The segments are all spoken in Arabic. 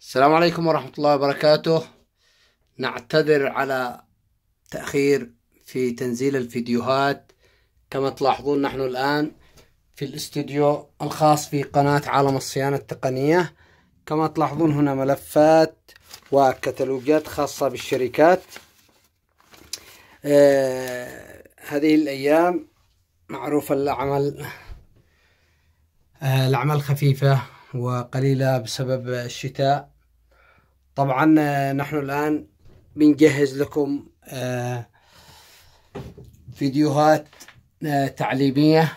السلام عليكم ورحمة الله وبركاته نعتذر على تأخير في تنزيل الفيديوهات كما تلاحظون نحن الآن في الاستوديو الخاص في قناة عالم الصيانة التقنية كما تلاحظون هنا ملفات وكتالوجات خاصة بالشركات آه هذه الأيام معروف العمل آه الأعمال خفيفة وقليلة بسبب الشتاء طبعا آه، نحن الآن بنجهز لكم آه، فيديوهات آه، تعليمية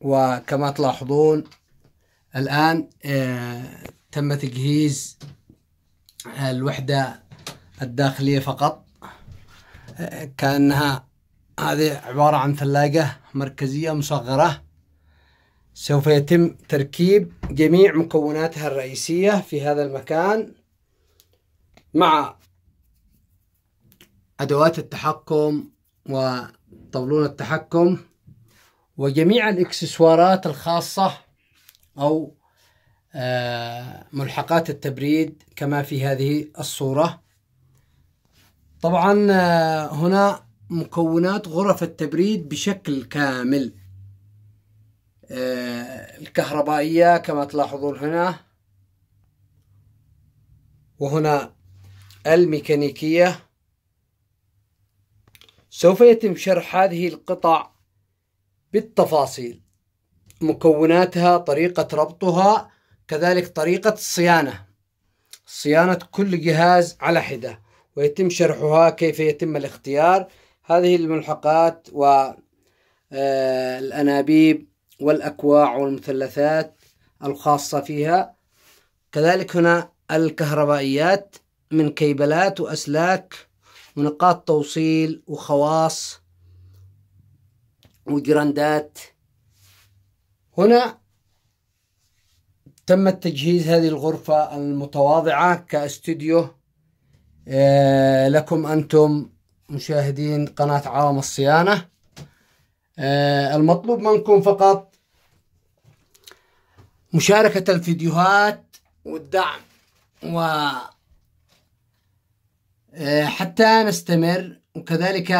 وكما تلاحظون الآن تم تجهيز الوحدة الداخلية فقط كأنها هذه عبارة عن ثلاجة مركزية مصغرة سوف يتم تركيب جميع مكوناتها الرئيسية في هذا المكان مع أدوات التحكم وطبلون التحكم وجميع الإكسسوارات الخاصة أو آه، ملحقات التبريد كما في هذه الصورة طبعا آه، هنا مكونات غرف التبريد بشكل كامل آه، الكهربائية كما تلاحظون هنا وهنا الميكانيكية سوف يتم شرح هذه القطع بالتفاصيل مكوناتها طريقة ربطها كذلك طريقة الصيانة صيانة كل جهاز على حدة ويتم شرحها كيف يتم الاختيار هذه الملحقات والأنابيب آه، والأكواع والمثلثات الخاصة فيها كذلك هنا الكهربائيات من كيبلات وأسلاك ونقاط توصيل وخواص وجراندات هنا تم تجهيز هذه الغرفة المتواضعة كاستوديو آه، لكم أنتم مشاهدين قناة عالم الصيانة آه، المطلوب منكم فقط مشاركة الفيديوهات والدعم و آه، حتى نستمر وكذلك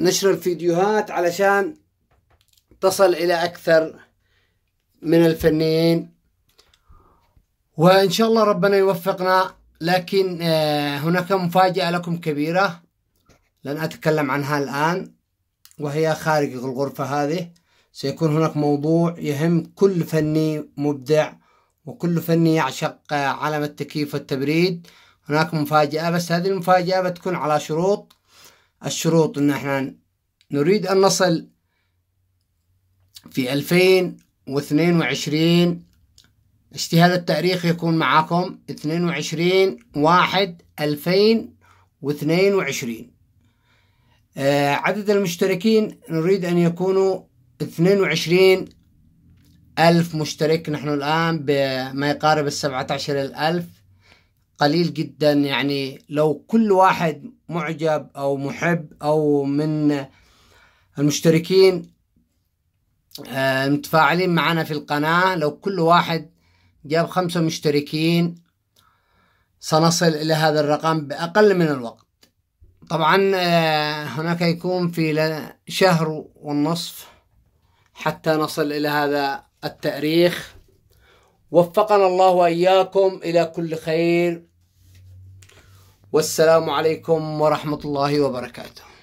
نشر الفيديوهات علشان تصل إلى أكثر من الفنيين وإن شاء الله ربنا يوفقنا لكن آه، هناك مفاجأة لكم كبيرة لن أتكلم عنها الآن وهي خارج الغرفة هذه سيكون هناك موضوع يهم كل فني مبدع وكل فني يعشق عالم التكييف والتبريد هناك مفاجأة بس هذه المفاجأة بتكون على شروط الشروط ان احنا نريد ان نصل في 2022 اجتهاد التاريخ يكون معاكم 22 واحد 2022 آه، عدد المشتركين نريد أن يكونوا 22 ألف مشترك نحن الآن بما يقارب السبعة عشر ألف قليل جدا يعني لو كل واحد معجب أو محب أو من المشتركين المتفاعلين آه، معنا في القناة لو كل واحد جاب خمسة مشتركين سنصل إلى هذا الرقم بأقل من الوقت طبعا آه، هناك يكون في شهر والنصف حتى نصل إلى هذا التاريخ وفقنا الله وإياكم إلى كل خير والسلام عليكم ورحمة الله وبركاته